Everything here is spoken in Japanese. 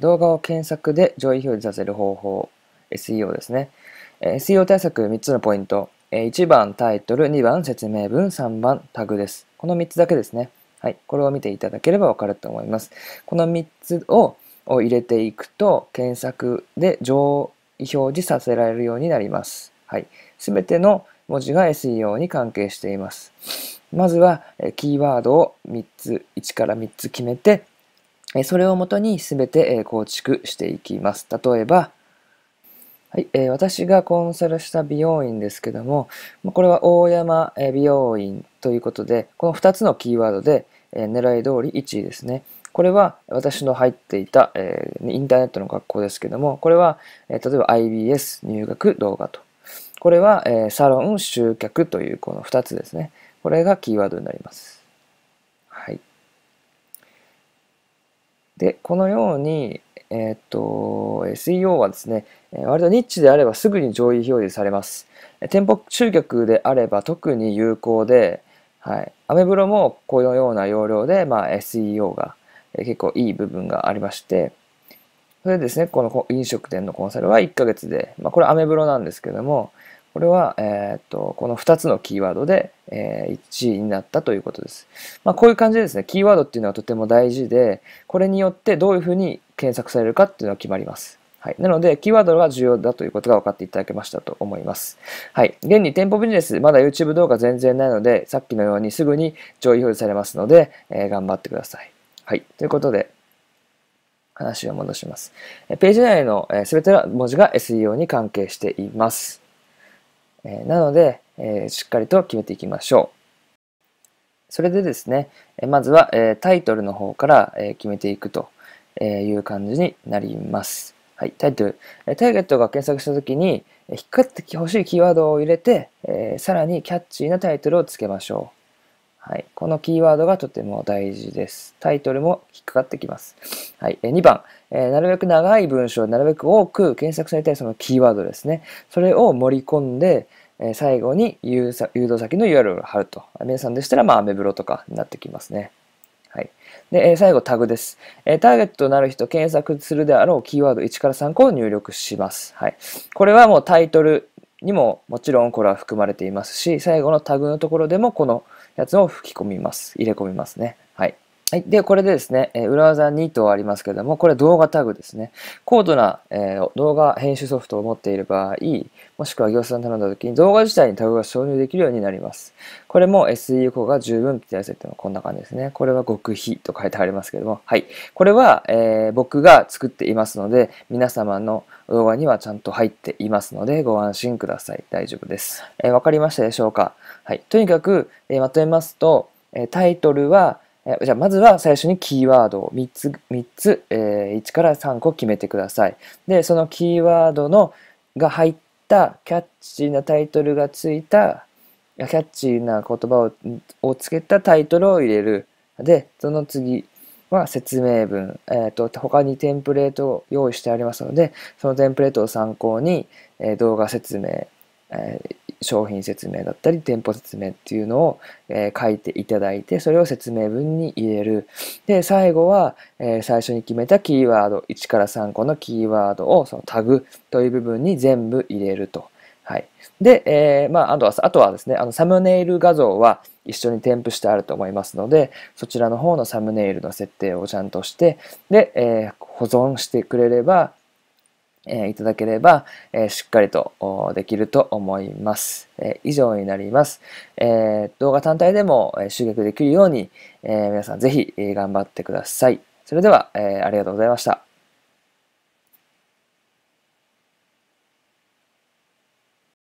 動画を検索で上位表示させる方法、SEO ですね。SEO 対策3つのポイント。1番タイトル、2番説明文、3番タグです。この3つだけですね。はい。これを見ていただければわかると思います。この3つを入れていくと、検索で上位表示させられるようになります。はい。すべての文字が SEO に関係しています。まずは、キーワードを3つ、1から3つ決めて、それをもとに全て構築していきます。例えば、はいえ私がコンサルした美容院ですけども、これは大山美容院ということで、この2つのキーワードで、え狙い通り1位ですね。これは私の入っていた、えインターネットの学校ですけども、これは、え例えば IBS 入学動画と。これは、えサロン集客というこの2つですね。これがキーワードになります。で、このように、えー、っと、SEO はですね、割とニッチであればすぐに上位表示されます。店舗集客であれば特に有効で、はい。アメブロもこのような要領で、まあ、SEO が結構いい部分がありまして、それでですね、この飲食店のコンサルは1ヶ月で、まあ、これアメブロなんですけども、これは、えー、っと、この2つのキーワードで、えー、1位になったということです。まあ、こういう感じでですね、キーワードっていうのはとても大事で、これによってどういうふうに検索されるかっていうのは決まります。はい。なので、キーワードが重要だということが分かっていただけましたと思います。はい。現に店舗ビジネス、まだ YouTube 動画全然ないので、さっきのようにすぐに上位表示されますので、えー、頑張ってください。はい。ということで、話を戻します。ページ内の全ての文字が SEO に関係しています。えなので、えしっかりと決めていきましょう。それでですね、まずはタイトルの方から決めていくという感じになります。はい、タイトル。ターゲットが検索したときに、引っかかってほしいキーワードを入れて、さらにキャッチーなタイトルをつけましょう。はい、このキーワードがとても大事です。タイトルも引っかかってきます。はい、2番、えー、なるべく長い文章、なるべく多く検索されたいそのキーワードですね。それを盛り込んで、えー、最後に誘導先の URL を貼ると。皆さんでしたら、まあ、アメブロとかになってきますね。はい、で、えー、最後、タグです、えー、ターゲットとなる人、検索するであろうキーワード1から3個を入力します。はい、これはもうタイトルにももちろんこれは含まれていますし、最後のタグのところでもこのやつを吹き込みます。入れ込みますね。はい。で、これでですね、え裏技2とありますけれども、これ動画タグですね。高度な、えー、動画編集ソフトを持っている場合、もしくは業者に頼んだ時に動画自体にタグが挿入できるようになります。これも SEO 効が十分ってやつっていうのはこんな感じですね。これは極秘と書いてありますけども、はい。これは、えー、僕が作っていますので、皆様の動画にはちゃんと入っていますので、ご安心ください。大丈夫です。えー、わかりましたでしょうかはい。とにかく、えまとめますと、えタイトルは、えじゃあまずは最初にキーワードを3つ、3つ、えー、1から3個決めてください。で、そのキーワードのが入ったキャッチーなタイトルがついた、キャッチーな言葉ををつけたタイトルを入れる。で、その次は説明文。えっ、ー、と、他にテンプレートを用意してありますので、そのテンプレートを参考に、えー、動画説明、えー、商品説明だったり店舗説明っていうのを、え書いていただいてそれを説明文に入れるで最後は、え最初に決めたキーワード1から3個のキーワードをそのタグという部分に全部入れると。はい、で、えー、まあ、あとはあとはですねあのサムネイル画像は一緒に添付してあると思いますのでそちらの方のサムネイルの設定をちゃんとしてで、えー、保存してくれればえいただければ、えしっかりとできると思います。え以上になります。え動画単体でも集客できるように、え皆さんぜひ頑張ってください。それでは、えありがとうございました。